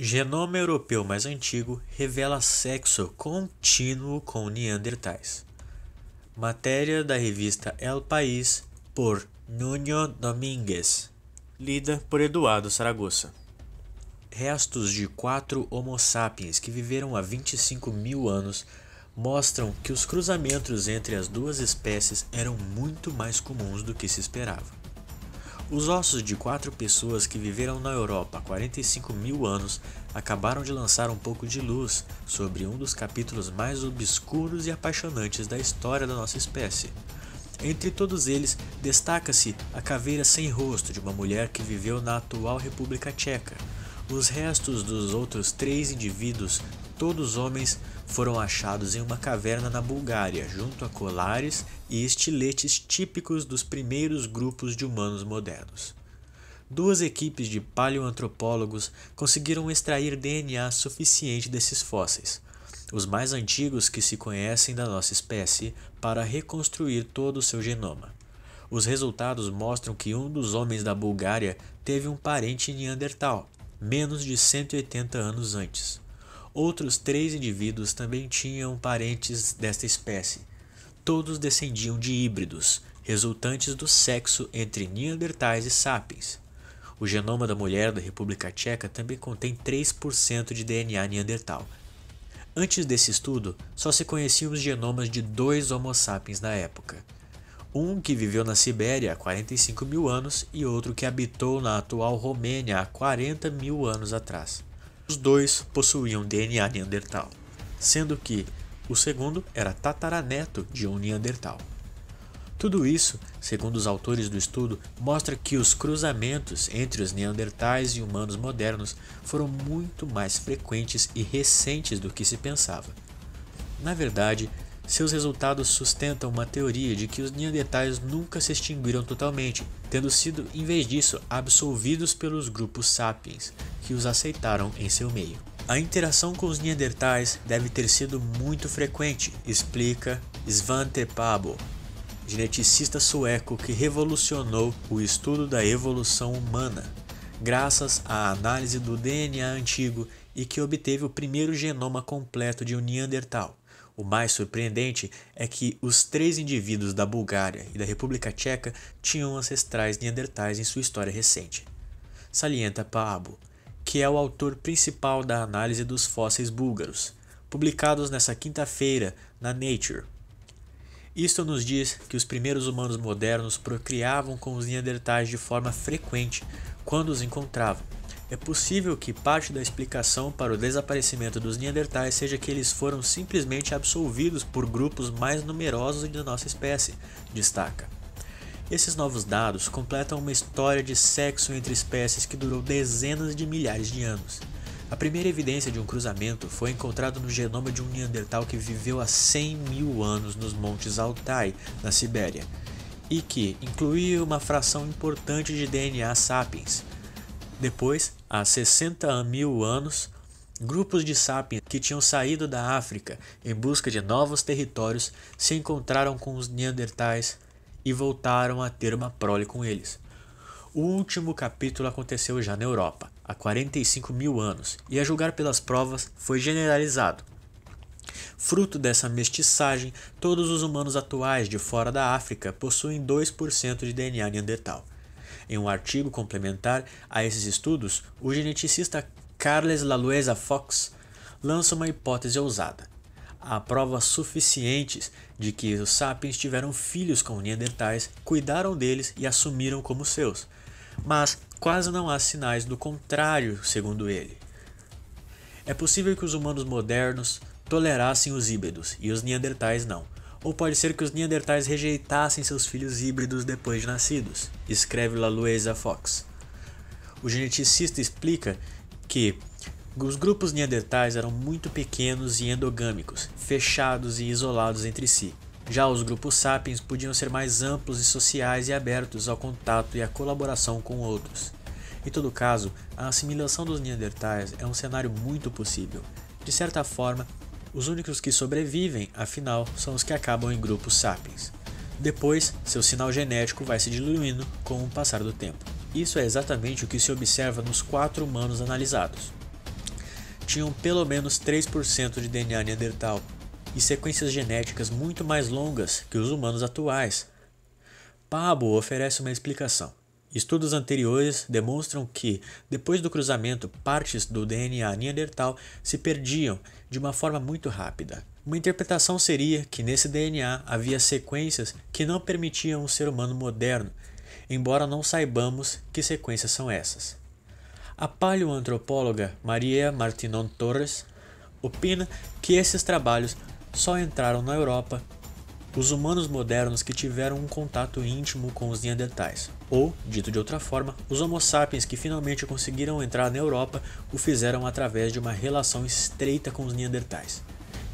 Genoma europeu mais antigo revela sexo contínuo com neandertais. Matéria da revista El País por Nuno Domingues, lida por Eduardo Saragossa. Restos de quatro Homo sapiens que viveram há 25 mil anos mostram que os cruzamentos entre as duas espécies eram muito mais comuns do que se esperava. Os ossos de quatro pessoas que viveram na Europa há 45 mil anos acabaram de lançar um pouco de luz sobre um dos capítulos mais obscuros e apaixonantes da história da nossa espécie. Entre todos eles, destaca-se a caveira sem rosto de uma mulher que viveu na atual República Tcheca. Os restos dos outros três indivíduos todos os homens foram achados em uma caverna na Bulgária, junto a colares e estiletes típicos dos primeiros grupos de humanos modernos. Duas equipes de paleoantropólogos conseguiram extrair DNA suficiente desses fósseis, os mais antigos que se conhecem da nossa espécie, para reconstruir todo o seu genoma. Os resultados mostram que um dos homens da Bulgária teve um parente neandertal, menos de 180 anos antes. Outros três indivíduos também tinham parentes desta espécie. Todos descendiam de híbridos, resultantes do sexo entre Neandertais e Sapiens. O genoma da mulher da República Tcheca também contém 3% de DNA Neandertal. Antes desse estudo, só se conheciam os genomas de dois Homo sapiens na época. Um que viveu na Sibéria há 45 mil anos e outro que habitou na atual Romênia há 40 mil anos atrás. Os dois possuíam DNA neandertal, sendo que o segundo era tataraneto de um neandertal. Tudo isso, segundo os autores do estudo, mostra que os cruzamentos entre os neandertais e humanos modernos foram muito mais frequentes e recentes do que se pensava. Na verdade, seus resultados sustentam uma teoria de que os neandertais nunca se extinguiram totalmente, tendo sido, em vez disso, absolvidos pelos grupos sapiens, que os aceitaram em seu meio. A interação com os neandertais deve ter sido muito frequente, explica Svante Pabo, geneticista sueco que revolucionou o estudo da evolução humana, graças à análise do DNA antigo e que obteve o primeiro genoma completo de um neandertal. O mais surpreendente é que os três indivíduos da Bulgária e da República Tcheca tinham ancestrais neandertais em sua história recente. Salienta Pablo, que é o autor principal da análise dos fósseis búlgaros, publicados nesta quinta-feira na Nature. Isto nos diz que os primeiros humanos modernos procriavam com os neandertais de forma frequente quando os encontravam é possível que parte da explicação para o desaparecimento dos Neandertais seja que eles foram simplesmente absolvidos por grupos mais numerosos da nossa espécie, destaca. Esses novos dados completam uma história de sexo entre espécies que durou dezenas de milhares de anos. A primeira evidência de um cruzamento foi encontrada no genoma de um Neandertal que viveu há 100 mil anos nos montes Altai, na Sibéria, e que incluía uma fração importante de DNA sapiens. Depois, há 60 mil anos, grupos de sapiens que tinham saído da África em busca de novos territórios se encontraram com os Neandertais e voltaram a ter uma prole com eles. O último capítulo aconteceu já na Europa, há 45 mil anos, e a julgar pelas provas, foi generalizado. Fruto dessa mestiçagem, todos os humanos atuais de fora da África possuem 2% de DNA neandertal. Em um artigo complementar a esses estudos, o geneticista Carles Lalueza Fox lança uma hipótese ousada. Há provas suficientes de que os sapiens tiveram filhos com neandertais, cuidaram deles e assumiram como seus, mas quase não há sinais do contrário, segundo ele. É possível que os humanos modernos tolerassem os híbridos e os neandertais não ou pode ser que os Neandertais rejeitassem seus filhos híbridos depois de nascidos, escreve Lalueza Fox. O geneticista explica que os grupos Neandertais eram muito pequenos e endogâmicos, fechados e isolados entre si. Já os grupos sapiens podiam ser mais amplos e sociais e abertos ao contato e à colaboração com outros. Em todo caso, a assimilação dos Neandertais é um cenário muito possível. De certa forma, os únicos que sobrevivem, afinal, são os que acabam em grupos sapiens. Depois, seu sinal genético vai se diluindo com o passar do tempo. Isso é exatamente o que se observa nos quatro humanos analisados. Tinham pelo menos 3% de DNA neandertal e sequências genéticas muito mais longas que os humanos atuais. Pabo oferece uma explicação. Estudos anteriores demonstram que, depois do cruzamento, partes do DNA neandertal se perdiam de uma forma muito rápida. Uma interpretação seria que nesse DNA havia sequências que não permitiam um ser humano moderno, embora não saibamos que sequências são essas. A paleoantropóloga Maria Martinon Torres opina que esses trabalhos só entraram na Europa os humanos modernos que tiveram um contato íntimo com os Neandertais, ou, dito de outra forma, os Homo sapiens que finalmente conseguiram entrar na Europa o fizeram através de uma relação estreita com os Neandertais.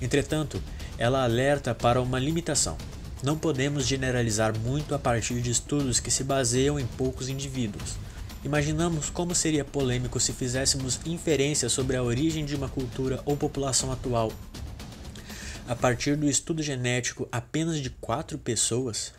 Entretanto, ela alerta para uma limitação. Não podemos generalizar muito a partir de estudos que se baseiam em poucos indivíduos. Imaginamos como seria polêmico se fizéssemos inferências sobre a origem de uma cultura ou população atual a partir do estudo genético apenas de quatro pessoas,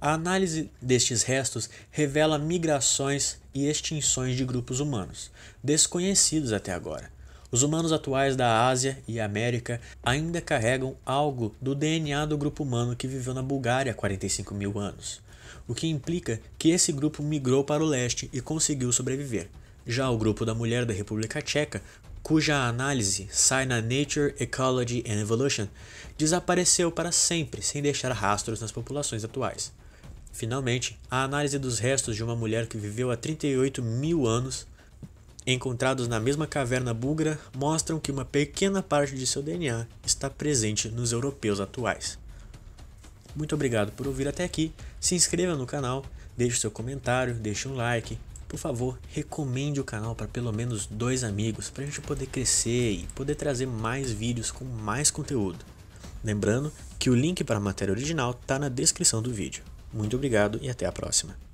a análise destes restos revela migrações e extinções de grupos humanos, desconhecidos até agora. Os humanos atuais da Ásia e América ainda carregam algo do DNA do grupo humano que viveu na Bulgária há 45 mil anos, o que implica que esse grupo migrou para o leste e conseguiu sobreviver. Já o grupo da mulher da República Tcheca cuja análise sai na Nature, Ecology and Evolution, desapareceu para sempre sem deixar rastros nas populações atuais. Finalmente, a análise dos restos de uma mulher que viveu há 38 mil anos, encontrados na mesma caverna búlgara, mostram que uma pequena parte de seu DNA está presente nos europeus atuais. Muito obrigado por ouvir até aqui. Se inscreva no canal, deixe seu comentário, deixe um like, por favor, recomende o canal para pelo menos dois amigos para a gente poder crescer e poder trazer mais vídeos com mais conteúdo. Lembrando que o link para a matéria original está na descrição do vídeo. Muito obrigado e até a próxima.